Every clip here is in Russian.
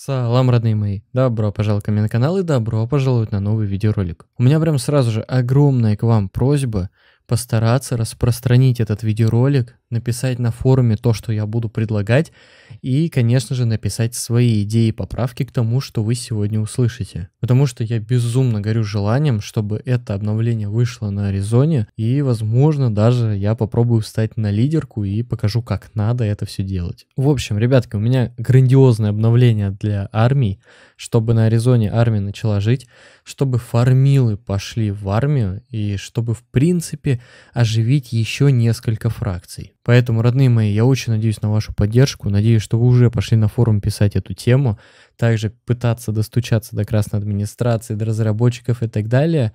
Салам, родные мои! Добро пожаловать на канал и добро пожаловать на новый видеоролик. У меня прям сразу же огромная к вам просьба постараться распространить этот видеоролик написать на форуме то, что я буду предлагать, и, конечно же, написать свои идеи и поправки к тому, что вы сегодня услышите. Потому что я безумно горю желанием, чтобы это обновление вышло на Аризоне, и, возможно, даже я попробую встать на лидерку и покажу, как надо это все делать. В общем, ребятки, у меня грандиозное обновление для армии, чтобы на Аризоне армия начала жить, чтобы фармилы пошли в армию и чтобы, в принципе, оживить еще несколько фракций. Поэтому, родные мои, я очень надеюсь на вашу поддержку. Надеюсь, что вы уже пошли на форум писать эту тему. Также пытаться достучаться до красной администрации, до разработчиков и так далее.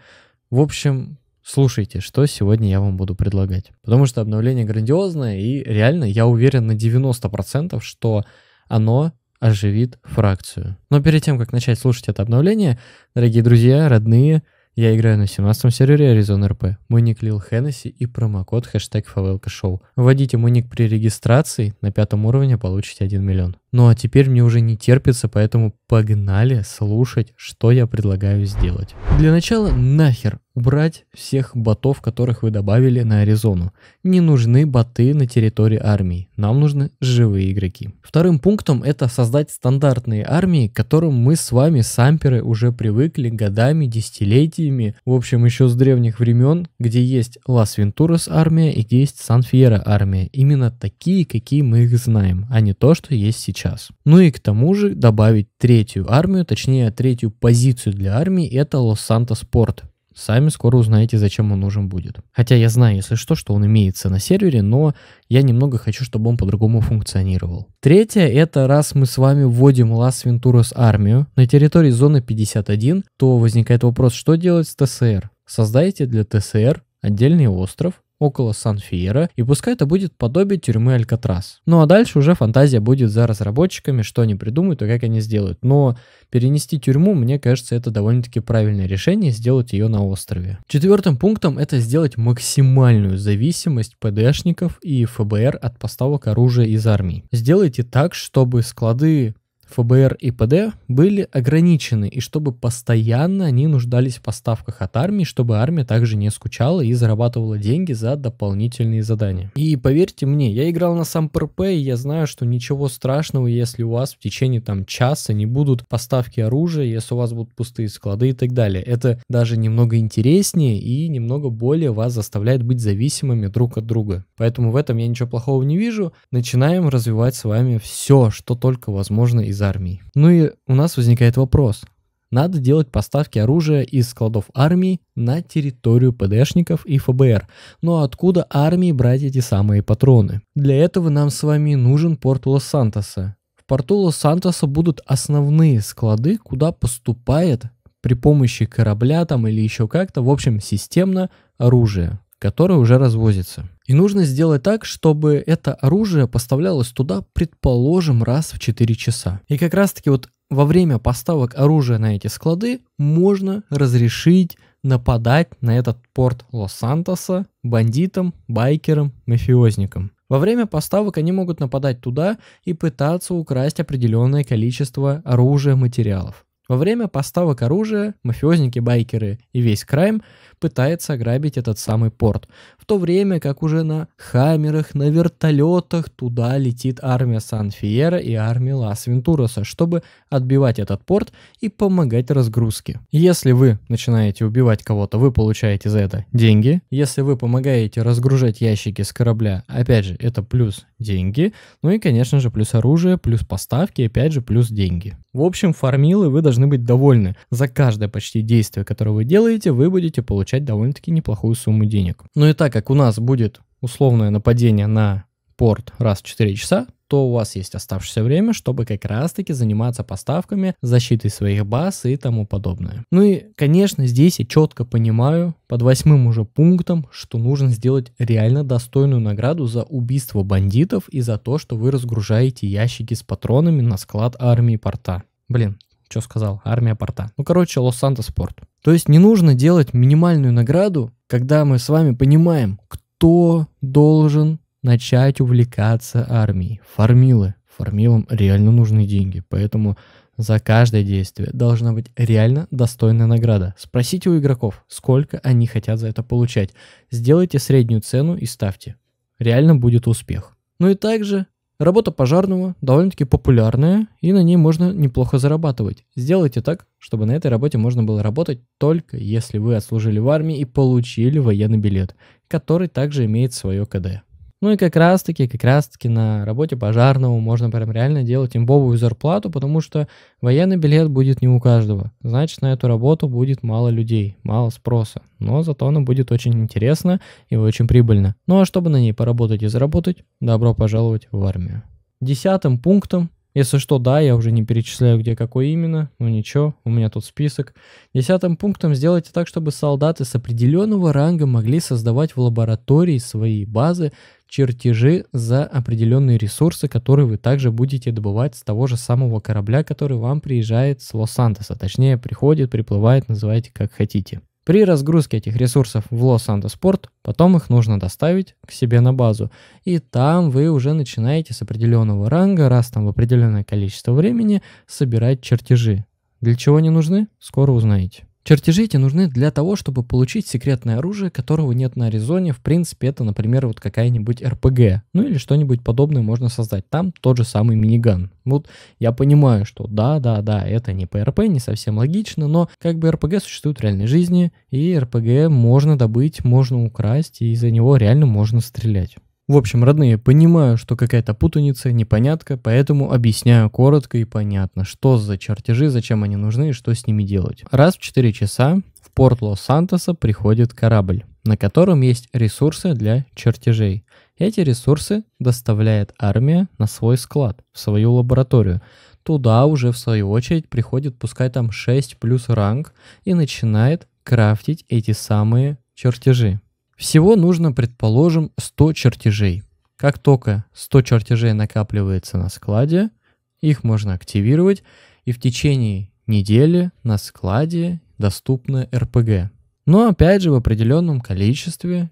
В общем, слушайте, что сегодня я вам буду предлагать. Потому что обновление грандиозное, и реально я уверен на 90%, что оно оживит фракцию. Но перед тем, как начать слушать это обновление, дорогие друзья, родные, я играю на 17 сервере Arizona RP. Мой ник Лил Хеннесси и промокод хэштег Фавелка Шоу. Вводите мой ник при регистрации, на пятом уровне получите 1 миллион. Ну а теперь мне уже не терпится, поэтому погнали слушать, что я предлагаю сделать. Для начала нахер убрать всех ботов, которых вы добавили на Аризону. Не нужны боты на территории армии, нам нужны живые игроки. Вторым пунктом это создать стандартные армии, к которым мы с вами, самперы, уже привыкли годами, десятилетиями, в общем еще с древних времен, где есть Лас Вентурас армия и где есть Сан Фьера армия. Именно такие, какие мы их знаем, а не то, что есть сейчас сейчас. Ну и к тому же добавить третью армию, точнее третью позицию для армии, это Лос-Сантос-Порт. Сами скоро узнаете, зачем он нужен будет. Хотя я знаю, если что, что он имеется на сервере, но я немного хочу, чтобы он по-другому функционировал. Третье, это раз мы с вами вводим Лас Вентурас армию на территории зоны 51, то возникает вопрос, что делать с ТСР? Создайте для ТСР отдельный остров, около Сан-Фиера, и пускай это будет подобие тюрьмы Алькатрас. Ну а дальше уже фантазия будет за разработчиками, что они придумают и как они сделают. Но перенести тюрьму, мне кажется, это довольно-таки правильное решение, сделать ее на острове. Четвертым пунктом это сделать максимальную зависимость ПДшников и ФБР от поставок оружия из армии. Сделайте так, чтобы склады ФБР и ПД были ограничены, и чтобы постоянно они нуждались в поставках от армии, чтобы армия также не скучала и зарабатывала деньги за дополнительные задания. И поверьте мне, я играл на сам ПРП, и я знаю, что ничего страшного, если у вас в течение там часа не будут поставки оружия, если у вас будут пустые склады и так далее. Это даже немного интереснее и немного более вас заставляет быть зависимыми друг от друга. Поэтому в этом я ничего плохого не вижу. Начинаем развивать с вами все, что только возможно из армии. Ну и у нас возникает вопрос. Надо делать поставки оружия из складов армии на территорию ПДшников и ФБР. Но откуда армии брать эти самые патроны? Для этого нам с вами нужен порт Лос-Сантоса. В порту Лос-Сантоса будут основные склады, куда поступает при помощи корабля там или еще как-то, в общем, системно оружие которое уже развозится. И нужно сделать так, чтобы это оружие поставлялось туда, предположим, раз в 4 часа. И как раз таки вот во время поставок оружия на эти склады можно разрешить нападать на этот порт Лос-Сантоса бандитам, байкерам, мафиозникам. Во время поставок они могут нападать туда и пытаться украсть определенное количество оружия, материалов. Во время поставок оружия мафиозники, байкеры и весь крайм пытается ограбить этот самый порт. В то время как уже на хаммерах, на вертолетах туда летит армия Сан-Фиера и армия лас вентуроса чтобы отбивать этот порт и помогать разгрузке. Если вы начинаете убивать кого-то, вы получаете за это деньги. Если вы помогаете разгружать ящики с корабля, опять же, это плюс деньги. Ну и, конечно же, плюс оружие, плюс поставки, опять же, плюс деньги. В общем, фармилы вы должны быть довольны. За каждое почти действие, которое вы делаете, вы будете получать получать довольно-таки неплохую сумму денег. Но ну и так как у нас будет условное нападение на порт раз в 4 часа, то у вас есть оставшееся время, чтобы как раз-таки заниматься поставками, защитой своих баз и тому подобное. Ну и, конечно, здесь я четко понимаю, под восьмым уже пунктом, что нужно сделать реально достойную награду за убийство бандитов и за то, что вы разгружаете ящики с патронами на склад армии порта. Блин, что сказал, армия порта. Ну, короче, Лос-Сантос порт. То есть не нужно делать минимальную награду, когда мы с вами понимаем, кто должен начать увлекаться армией. фармилы фармилам реально нужны деньги, поэтому за каждое действие должна быть реально достойная награда. Спросите у игроков, сколько они хотят за это получать. Сделайте среднюю цену и ставьте. Реально будет успех. Ну и также Работа пожарного довольно-таки популярная, и на ней можно неплохо зарабатывать. Сделайте так, чтобы на этой работе можно было работать только если вы отслужили в армии и получили военный билет, который также имеет свое КД. Ну и как раз-таки, как раз-таки на работе пожарного можно прям реально делать имбовую зарплату, потому что военный билет будет не у каждого. Значит, на эту работу будет мало людей, мало спроса. Но зато она будет очень интересна и очень прибыльно. Ну а чтобы на ней поработать и заработать, добро пожаловать в армию. Десятым пунктом если что, да, я уже не перечисляю, где какой именно, но ну ничего, у меня тут список. Десятым пунктом сделайте так, чтобы солдаты с определенного ранга могли создавать в лаборатории свои базы чертежи за определенные ресурсы, которые вы также будете добывать с того же самого корабля, который вам приезжает с Лос-Сантоса. Точнее, приходит, приплывает, называйте как хотите. При разгрузке этих ресурсов в Лос-Сантоспорт потом их нужно доставить к себе на базу. И там вы уже начинаете с определенного ранга, раз там в определенное количество времени, собирать чертежи. Для чего они нужны, скоро узнаете. Чертежи эти нужны для того, чтобы получить секретное оружие, которого нет на Аризоне. В принципе, это, например, вот какая-нибудь РПГ. Ну или что-нибудь подобное можно создать. Там тот же самый миниган. Вот я понимаю, что да, да, да, это не ПРП, не совсем логично, но как бы РПГ существует в реальной жизни, и РПГ можно добыть, можно украсть, и из-за него реально можно стрелять. В общем, родные, понимаю, что какая-то путаница, непонятка, поэтому объясняю коротко и понятно, что за чертежи, зачем они нужны и что с ними делать. Раз в 4 часа в порт Лос-Сантоса приходит корабль, на котором есть ресурсы для чертежей. Эти ресурсы доставляет армия на свой склад, в свою лабораторию. Туда уже в свою очередь приходит, пускай там 6 плюс ранг, и начинает крафтить эти самые чертежи. Всего нужно, предположим, 100 чертежей. Как только 100 чертежей накапливается на складе, их можно активировать, и в течение недели на складе доступны РПГ. Но опять же в определенном количестве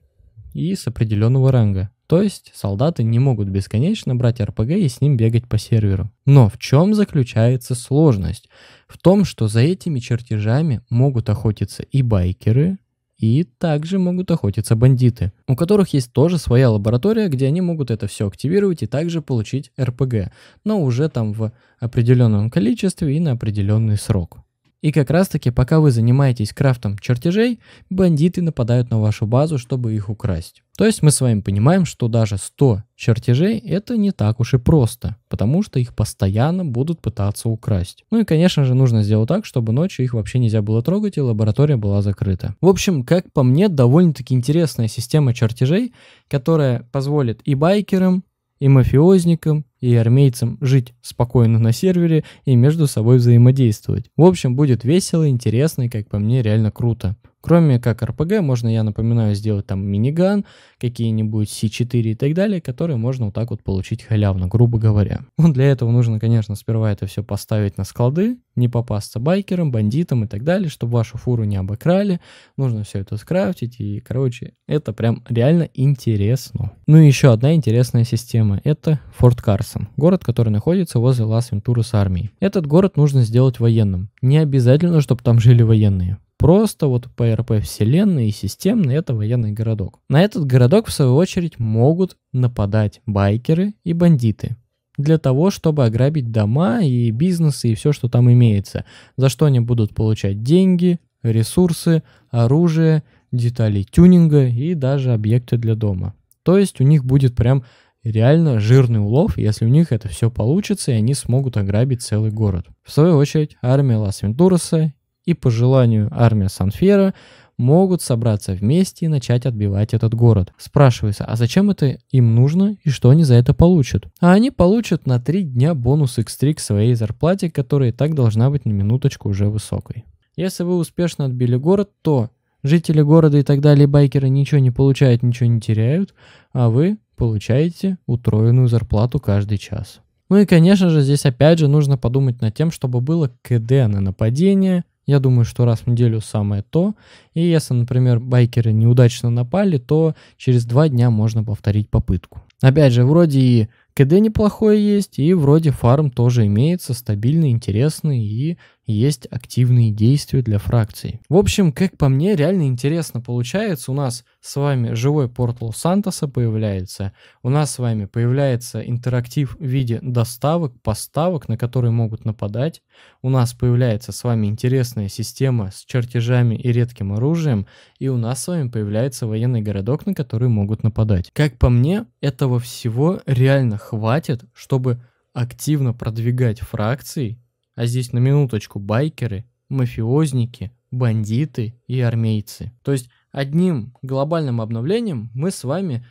и с определенного ранга. То есть солдаты не могут бесконечно брать РПГ и с ним бегать по серверу. Но в чем заключается сложность? В том, что за этими чертежами могут охотиться и байкеры, и также могут охотиться бандиты, у которых есть тоже своя лаборатория, где они могут это все активировать и также получить РПГ, но уже там в определенном количестве и на определенный срок. И как раз таки, пока вы занимаетесь крафтом чертежей, бандиты нападают на вашу базу, чтобы их украсть. То есть мы с вами понимаем, что даже 100 чертежей это не так уж и просто, потому что их постоянно будут пытаться украсть. Ну и конечно же нужно сделать так, чтобы ночью их вообще нельзя было трогать и лаборатория была закрыта. В общем, как по мне, довольно-таки интересная система чертежей, которая позволит и байкерам, и мафиозникам, и армейцам жить спокойно на сервере и между собой взаимодействовать. В общем, будет весело, интересно и, как по мне, реально круто. Кроме как РПГ, можно, я напоминаю, сделать там миниган, какие-нибудь C4 и так далее, которые можно вот так вот получить халявно, грубо говоря. Но ну, для этого нужно, конечно, сперва это все поставить на склады, не попасться байкерам, бандитам и так далее, чтобы вашу фуру не обыкрали. Нужно все это скрафтить и, короче, это прям реально интересно. Ну и еще одна интересная система, это Ford Cars вегасом город, который находится возле Лас-Вентурас армии. Этот город нужно сделать военным. Не обязательно, чтобы там жили военные. Просто вот по РП вселенной и системный это военный городок. На этот городок, в свою очередь, могут нападать байкеры и бандиты для того, чтобы ограбить дома и бизнесы и все, что там имеется, за что они будут получать деньги, ресурсы, оружие, детали тюнинга и даже объекты для дома. То есть у них будет прям реально жирный улов, если у них это все получится, и они смогут ограбить целый город. В свою очередь, армия Лас-Вентураса и, по желанию, армия Санфера могут собраться вместе и начать отбивать этот город. Спрашивается, а зачем это им нужно и что они за это получат? А они получат на 3 дня бонус X3 к своей зарплате, которая и так должна быть на минуточку уже высокой. Если вы успешно отбили город, то Жители города и так далее, байкеры ничего не получают, ничего не теряют, а вы получаете утроенную зарплату каждый час. Ну и, конечно же, здесь опять же нужно подумать над тем, чтобы было КД на нападение. Я думаю, что раз в неделю самое то. И если, например, байкеры неудачно напали, то через два дня можно повторить попытку. Опять же, вроде и КД неплохое есть, и вроде фарм тоже имеется, стабильный, интересный, и есть активные действия для фракций. В общем, как по мне, реально интересно получается. У нас с вами живой портал сантоса появляется. У нас с вами появляется интерактив в виде доставок, поставок, на которые могут нападать. У нас появляется с вами интересная система с чертежами и редким оружием. И у нас с вами появляется военный городок, на который могут нападать. Как по мне, этого всего реально хватит, чтобы активно продвигать фракции а здесь на минуточку байкеры, мафиозники, бандиты и армейцы. То есть одним глобальным обновлением мы с вами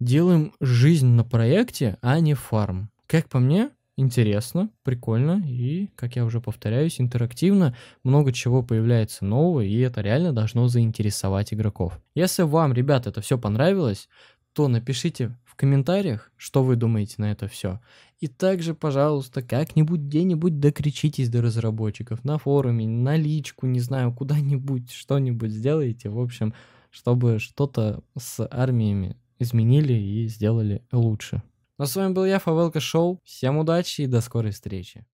делаем жизнь на проекте, а не фарм. Как по мне, интересно, прикольно и, как я уже повторяюсь, интерактивно. Много чего появляется нового, и это реально должно заинтересовать игроков. Если вам, ребят, это все понравилось, то напишите комментариях, что вы думаете на это все. И также, пожалуйста, как-нибудь где-нибудь докричитесь до разработчиков на форуме, на личку, не знаю, куда-нибудь, что-нибудь сделайте, в общем, чтобы что-то с армиями изменили и сделали лучше. Ну, с вами был я, Фавелка Шоу. Всем удачи и до скорой встречи.